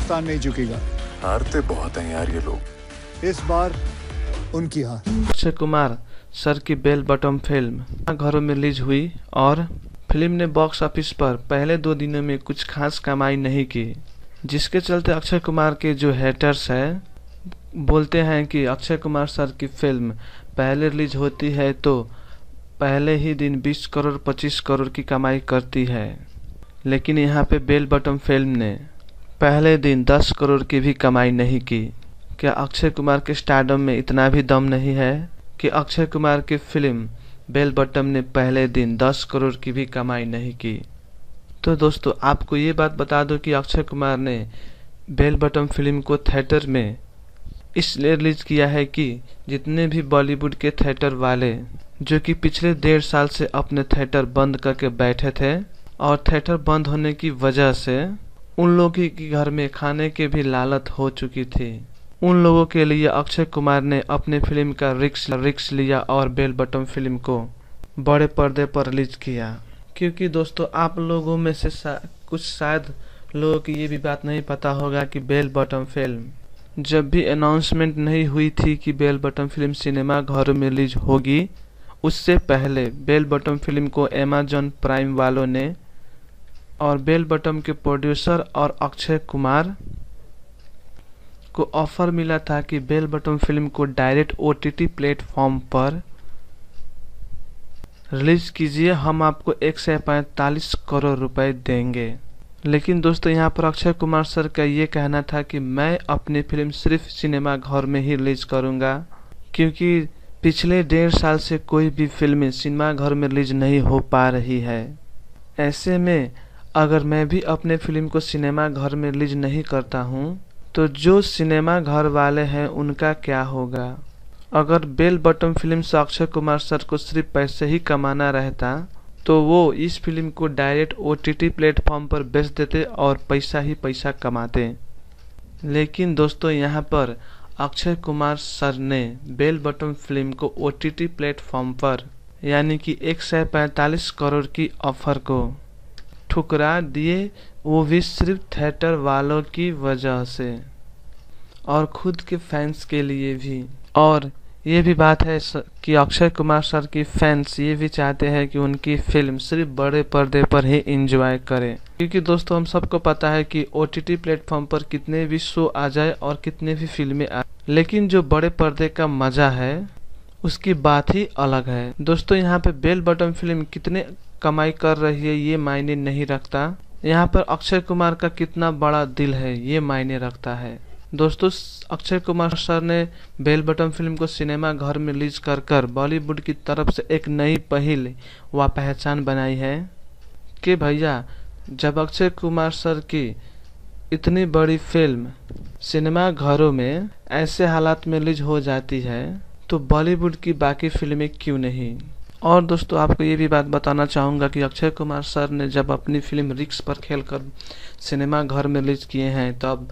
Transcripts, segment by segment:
हिंदुस्तान नहीं झुकेगा हारते बहुत हैं यार ये लोग इस बार उनकी हार अक्षय कुमार सर की बेल बटम फिल्म घरों में रिलीज हुई और फिल्म ने बॉक्स ऑफिस पर पहले दो दिनों में कुछ खास कमाई नहीं की जिसके चलते अक्षय कुमार के जो हेटर्स हैं बोलते हैं कि अक्षय कुमार सर की फिल्म पहले रिलीज होती है तो पहले ही दिन 20 करोड़ 25 करोड़ की कमाई करती है लेकिन यहाँ पे बेल बटम फिल्म ने पहले दिन दस करोड़ की भी कमाई नहीं की क्या अक्षय कुमार के स्टार्डम में इतना भी दम नहीं है कि अक्षय कुमार की फिल्म बेल बटम ने पहले दिन दस करोड़ की भी कमाई नहीं की तो दोस्तों आपको ये बात बता दो कि अक्षय कुमार ने बेल बटम फिल्म को थिएटर में इसलिए रिलीज किया है कि जितने भी बॉलीवुड के थिएटर वाले जो कि पिछले डेढ़ साल से अपने थिएटर बंद करके बैठे थे और थिएटर बंद होने की वजह से उन लोगों की घर में खाने की भी लालत हो चुकी थी उन लोगों के लिए अक्षय कुमार ने अपनी फिल्म का रिक्स रिक्स लिया और बेल बटम फिल्म को बड़े पर्दे पर रिलीज किया क्योंकि दोस्तों आप लोगों में से सा, कुछ शायद लोगों की ये भी बात नहीं पता होगा कि बेल बटम फिल्म जब भी अनाउंसमेंट नहीं हुई थी कि बेल बटम फिल्म सिनेमा घरों में रिलीज होगी उससे पहले बेल बटम फिल्म को अमेजॉन प्राइम वालों ने और बेल बटम के प्रोड्यूसर और अक्षय कुमार को ऑफर मिला था कि बेल बटम फिल्म को डायरेक्ट ओ टी प्लेटफॉर्म पर रिलीज कीजिए हम आपको एक सौ पैंतालीस करोड़ रुपए देंगे लेकिन दोस्तों यहाँ पर अक्षय कुमार सर का ये कहना था कि मैं अपनी फिल्म सिर्फ सिनेमा घर में ही रिलीज करूँगा क्योंकि पिछले डेढ़ साल से कोई भी फिल्म सिनेमा घर में रिलीज नहीं हो पा रही है ऐसे में अगर मैं भी अपने फिल्म को सिनेमा घर में रिलीज नहीं करता हूँ तो जो सिनेमा घर वाले हैं उनका क्या होगा अगर बेल बटम फिल्म से अक्षय कुमार सर को सिर्फ पैसे ही कमाना रहता तो वो इस फिल्म को direct O T T platform पर बेच देते और पैसा ही पैसा कमाते लेकिन दोस्तों यहाँ पर अक्षय कुमार सर ने बेल बटम फिल्म को ओ टी प्लेटफॉर्म पर यानी कि एक करोड़ की ऑफर को ठुकरा दिए वो भी सिर्फ थिएटर वालों की वजह से और खुद के फैंस के लिए भी और ये भी बात है कि अक्षय कुमार सर की फैंस ये भी चाहते हैं कि उनकी फिल्म सिर्फ बड़े पर्दे पर ही इंजॉय करें क्योंकि दोस्तों हम सबको पता है कि ओ टी टी प्लेटफॉर्म पर कितने भी शो आ जाए और कितने भी फिल्में आ लेकिन जो बड़े पर्दे का मज़ा है उसकी बात ही अलग है दोस्तों यहाँ पे बेल बटन फिल्म कितने कमाई कर रही है ये मायने नहीं रखता यहाँ पर अक्षय कुमार का कितना बड़ा दिल है ये मायने रखता है दोस्तों अक्षय कुमार सर ने बेल बटन फिल्म को सिनेमा घर में रिलीज कर कर बॉलीवुड की तरफ से एक नई पहल व पहचान बनाई है कि भैया जब अक्षय कुमार सर की इतनी बड़ी फिल्म सिनेमा घरों में ऐसे हालात में रिलीज हो जाती है तो बॉलीवुड की बाकी फिल्में क्यों नहीं और दोस्तों आपको ये भी बात बताना चाहूँगा कि अक्षय कुमार सर ने जब अपनी फिल्म रिक्स पर खेल कर सिनेमा घर में रिलीज किए हैं तब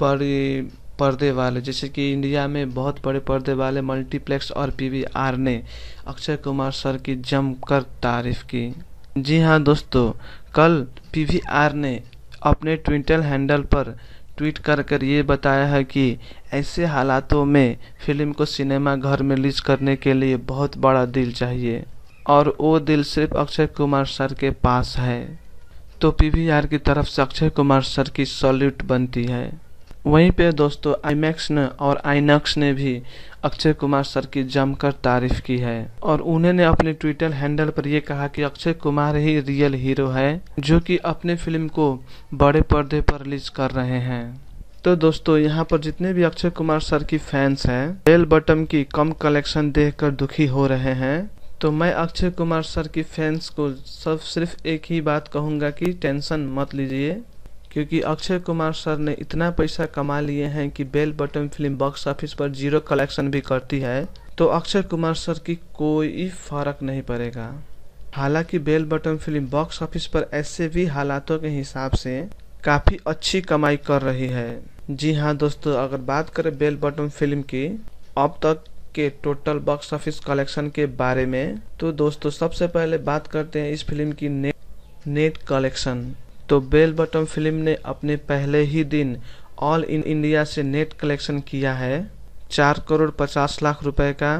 बड़े पर्दे वाले जैसे कि इंडिया में बहुत बड़े पर्दे वाले मल्टीप्लेक्स और पीवीआर ने अक्षय कुमार सर की जमकर तारीफ की जी हाँ दोस्तों कल पीवीआर ने अपने ट्विटर हैंडल पर ट्वीट कर कर ये बताया है कि ऐसे हालातों में फिल्म को सिनेमा घर में रिलीज करने के लिए बहुत बड़ा दिल चाहिए और वो दिल सिर्फ अक्षय कुमार सर के पास है तो पीवीआर की तरफ से अक्षय कुमार सर की सॉल्यूट बनती है वहीं पे दोस्तों आईमैक्स ने और आईनक्स ने भी अक्षय कुमार सर की जमकर तारीफ की है और उन्होंने अपने ट्विटर हैंडल पर यह कहा कि अक्षय कुमार ही रियल हीरो है जो कि अपने फिल्म को बड़े पर्दे पर रिलीज कर रहे हैं तो दोस्तों यहाँ पर जितने भी अक्षय कुमार सर की फैंस हैं बेल बटम की कम कलेक्शन देखकर दुखी हो रहे हैं तो मैं अक्षय कुमार सर की फैंस को सब सिर्फ एक ही बात कहूँगा कि टेंशन मत लीजिए क्योंकि अक्षय कुमार सर ने इतना पैसा कमा लिए हैं कि Bell Bottom film box office पर जीरो कलेक्शन भी करती है तो अक्षय कुमार सर की कोई फर्क नहीं पड़ेगा हालांकि Bell Bottom film box office पर ऐसे भी हालातों के हिसाब से काफ़ी अच्छी कमाई कर रही है जी हाँ दोस्तों अगर बात करें बेल बटन फिल्म की अब तक के टोटल बॉक्स ऑफिस कलेक्शन के बारे में तो दोस्तों सबसे पहले बात करते हैं इस फिल्म की नेट नेट कलेक्शन तो बेल बटम फिल्म ने अपने पहले ही दिन ऑल इन इंडिया से नेट कलेक्शन किया है चार करोड़ पचास लाख रुपए का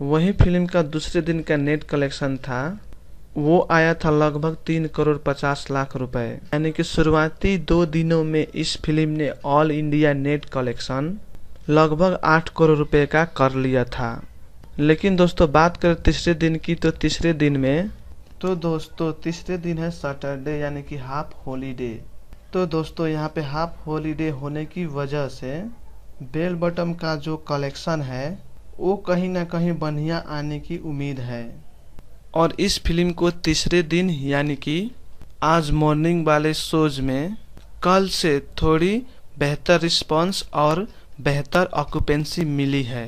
वही फिल्म का दूसरे दिन का नेट कलेक्शन था वो आया था लगभग तीन करोड़ पचास लाख रुपए यानी कि शुरुआती दो दिनों में इस फिल्म ने ऑल इंडिया नेट कलेक्शन लगभग आठ करोड़ रुपए का कर लिया था लेकिन दोस्तों बात करें तीसरे दिन की तो तीसरे दिन में तो दोस्तों तीसरे दिन है सैटरडे यानी कि हाफ होलीडे तो दोस्तों यहाँ पे हाफ होलीडे होने की वजह से बेल बटम का जो कलेक्शन है वो कहीं ना कहीं बढ़िया आने की उम्मीद है और इस फिल्म को तीसरे दिन यानी कि आज मॉर्निंग वाले शोज में कल से थोड़ी बेहतर रिस्पांस और बेहतर ऑक्यूपेंसी मिली है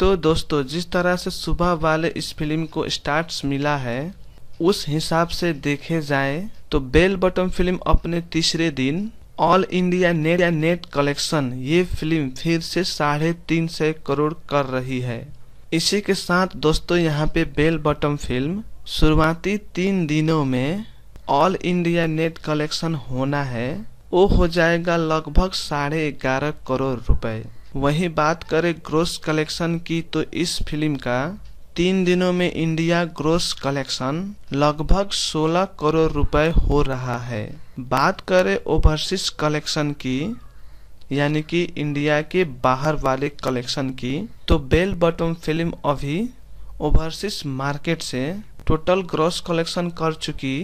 तो दोस्तों जिस तरह से सुबह वाले इस फिल्म को स्टार्ट मिला है उस हिसाब से देखे जाए तो बेल बटम फिल्म अपने तीसरे दिन ऑल इंडिया नेट या नेट कलेक्शन ये फिल्म फिर से साढ़े तीन सौ करोड़ कर रही है इसी के साथ दोस्तों यहाँ पे बेल बटम फिल्म शुरुआती तीन दिनों में ऑल इंडिया नेट कलेक्शन होना है वो हो जाएगा लगभग साढ़े ग्यारह करोड़ रुपए वही बात करें ग्रोस कलेक्शन की तो इस फिल्म का तीन दिनों में इंडिया ग्रोस कलेक्शन लगभग 16 करोड़ रुपए हो रहा है बात करें ओवरसीज कलेक्शन की यानी कि इंडिया के बाहर वाले कलेक्शन की तो बेल बटम फिल्म अभी ओवरसीज मार्केट से टोटल ग्रोस कलेक्शन कर चुकी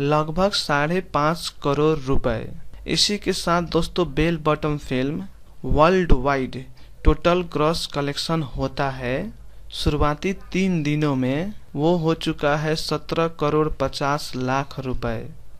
लगभग साढ़े पाँच करोड़ रुपए इसी के साथ दोस्तों Bell Bottom film worldwide total gross collection होता है शुरुआती तीन दिनों में वो हो चुका है सत्रह करोड़ पचास लाख रुपए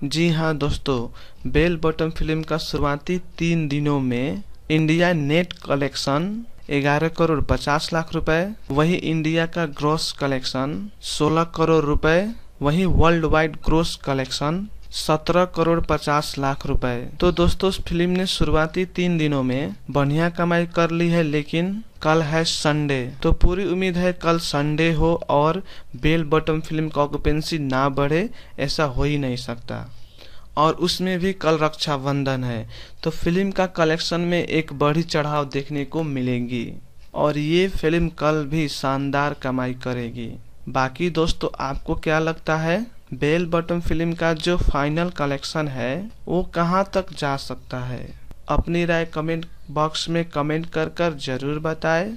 जी हाँ दोस्तों बेल बॉटम फिल्म का शुरुआती तीन दिनों में इंडिया नेट कलेक्शन ग्यारह करोड़ पचास लाख रुपए वही इंडिया का ग्रॉस कलेक्शन सोलह करोड़ रुपए वही वर्ल्ड वाइड ग्रोस कलेक्शन सत्रह करोड़ पचास लाख रुपए तो दोस्तों इस फिल्म ने शुरुआती तीन दिनों में बढ़िया कमाई कर ली है लेकिन कल है संडे तो पूरी उम्मीद है कल संडे हो और बेल बटम फिल्म का ऑक्युपेंसी ना बढ़े ऐसा हो ही नहीं सकता और उसमें भी कल रक्षाबंधन है तो फिल्म का कलेक्शन में एक बढ़ी चढ़ाव देखने को मिलेगी और ये फिल्म कल भी शानदार कमाई करेगी बाकी दोस्तों आपको क्या लगता है बेल बटन फिल्म का जो फाइनल कलेक्शन है वो कहाँ तक जा सकता है अपनी राय कमेंट बॉक्स में कमेंट कर कर ज़रूर बताएं